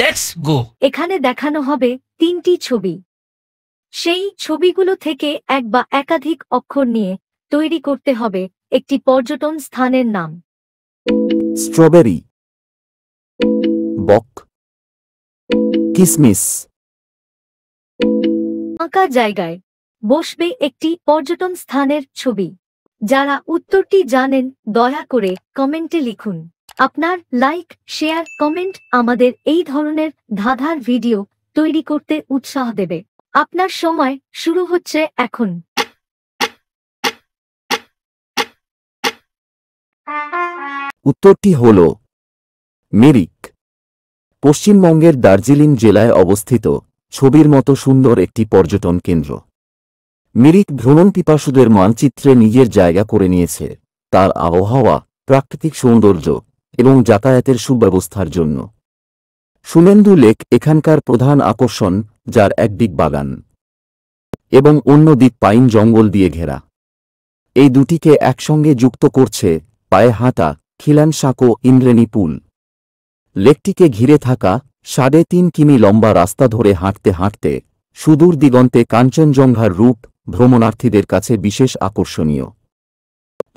let's go এখানে দেখানো হবে তিনটি ছবি সেই ছবিগুলো থেকে এক বা একাধিক অক্ষর নিয়ে তৈরি করতে হবে একটি পর্যটন স্থানের নাম স্ট্রবেরি বক কিসমিস আঁকা জায়গায় বসবে একটি পর্যটন স্থানের ছবি যারা উত্তরটি জানেন দয়া করে কমেন্টে লিখুন আপনার লাইক শেয়ার কমেন্ট আমাদের এই ধরনের ধাঁধার ভিডিও তৈরি করতে উৎসাহ দেবে আপনার সময় শুরু হচ্ছে এখন উত্তরটি হল মিরিক পশ্চিমবঙ্গের দার্জিলিং জেলায় অবস্থিত ছবির মতো সুন্দর একটি পর্যটন কেন্দ্র মিরিক ভ্রমণ পিপাসুদের মানচিত্রে নিজের জায়গা করে নিয়েছে তার আবহাওয়া প্রাকৃতিক সৌন্দর্য এবং যাতায়াতের সুব্যবস্থার জন্য সুমেন্দু লেক এখানকার প্রধান আকর্ষণ যার একদিক বাগান এবং অন্য দিক পাইন জঙ্গল দিয়ে ঘেরা এই দুটিকে একসঙ্গে যুক্ত করছে পায়ে হাঁটা খিলান সাঁকো ইন্দ্রেণী পুল লেকটিকে ঘিরে থাকা সাড়ে তিন কিমি লম্বা রাস্তা ধরে হাঁটতে হাঁটতে সুদূর দিগন্তে কাঞ্চনজঙ্ঘার রূপ ভ্রমণার্থীদের কাছে বিশেষ আকর্ষণীয়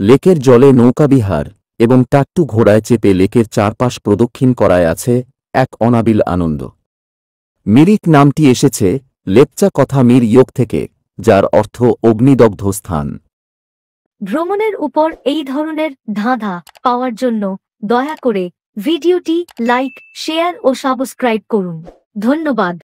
লেকের জলে নৌকাবিহার এবং টাট্টু ঘোড়ায় চেপে লেকের চারপাশ প্রদক্ষিণ করায় আছে এক অনাবিল আনন্দ মিরিক নামটি এসেছে লেপচা কথা মির ইয়োগ থেকে যার অর্থ অগ্নিদগ্ধ স্থান ভ্রমণের উপর এই ধরনের ধাঁধা পাওয়ার জন্য দয়া করে ভিডিওটি লাইক শেয়ার ও সাবস্ক্রাইব করুন ধন্যবাদ